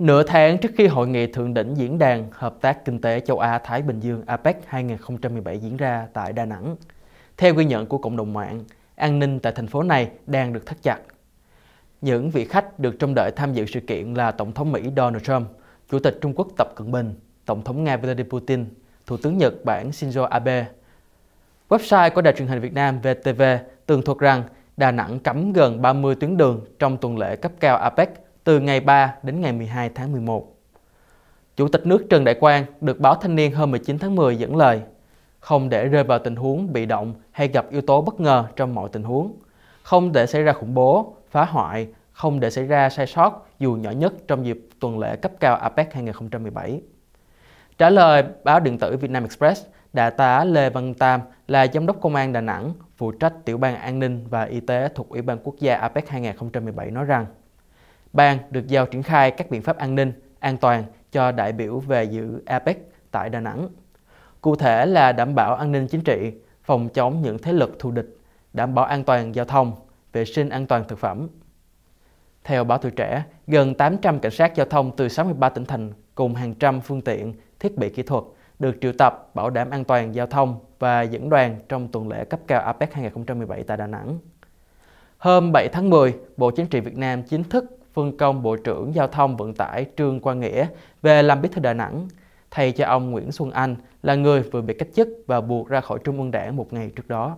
Nửa tháng trước khi hội nghị thượng đỉnh diễn đàn Hợp tác Kinh tế Châu Á-Thái Bình Dương APEC 2017 diễn ra tại Đà Nẵng, theo ghi nhận của cộng đồng mạng, an ninh tại thành phố này đang được thắt chặt. Những vị khách được trông đợi tham dự sự kiện là Tổng thống Mỹ Donald Trump, Chủ tịch Trung Quốc Tập Cận Bình, Tổng thống Nga Vladimir Putin, Thủ tướng Nhật Bản Shinzo Abe. Website của Đài truyền hình Việt Nam VTV tường thuật rằng Đà Nẵng cấm gần 30 tuyến đường trong tuần lễ cấp cao APEC từ ngày 3 đến ngày 12 tháng 11. Chủ tịch nước Trần Đại Quang được báo Thanh niên hôm 19 tháng 10 dẫn lời, không để rơi vào tình huống bị động hay gặp yếu tố bất ngờ trong mọi tình huống, không để xảy ra khủng bố, phá hoại, không để xảy ra sai sót dù nhỏ nhất trong dịp tuần lễ cấp cao APEC 2017. Trả lời báo điện tử Vietnam Express, Đại tá Lê Văn Tam là Giám đốc Công an Đà Nẵng, phụ trách Tiểu ban An ninh và Y tế thuộc Ủy ban Quốc gia APEC 2017 nói rằng Bang được giao triển khai các biện pháp an ninh, an toàn cho đại biểu về dự APEC tại Đà Nẵng. Cụ thể là đảm bảo an ninh chính trị, phòng chống những thế lực thù địch, đảm bảo an toàn giao thông, vệ sinh an toàn thực phẩm. Theo báo tuổi trẻ, gần 800 cảnh sát giao thông từ 63 tỉnh thành cùng hàng trăm phương tiện, thiết bị kỹ thuật được triệu tập bảo đảm an toàn giao thông và dẫn đoàn trong tuần lễ cấp cao APEC 2017 tại Đà Nẵng. Hôm 7 tháng 10, Bộ Chính trị Việt Nam chính thức phân công Bộ trưởng Giao thông Vận tải Trương Quang Nghĩa về làm bí thư Đà Nẵng, thay cho ông Nguyễn Xuân Anh là người vừa bị cách chức và buộc ra khỏi Trung ương Đảng một ngày trước đó.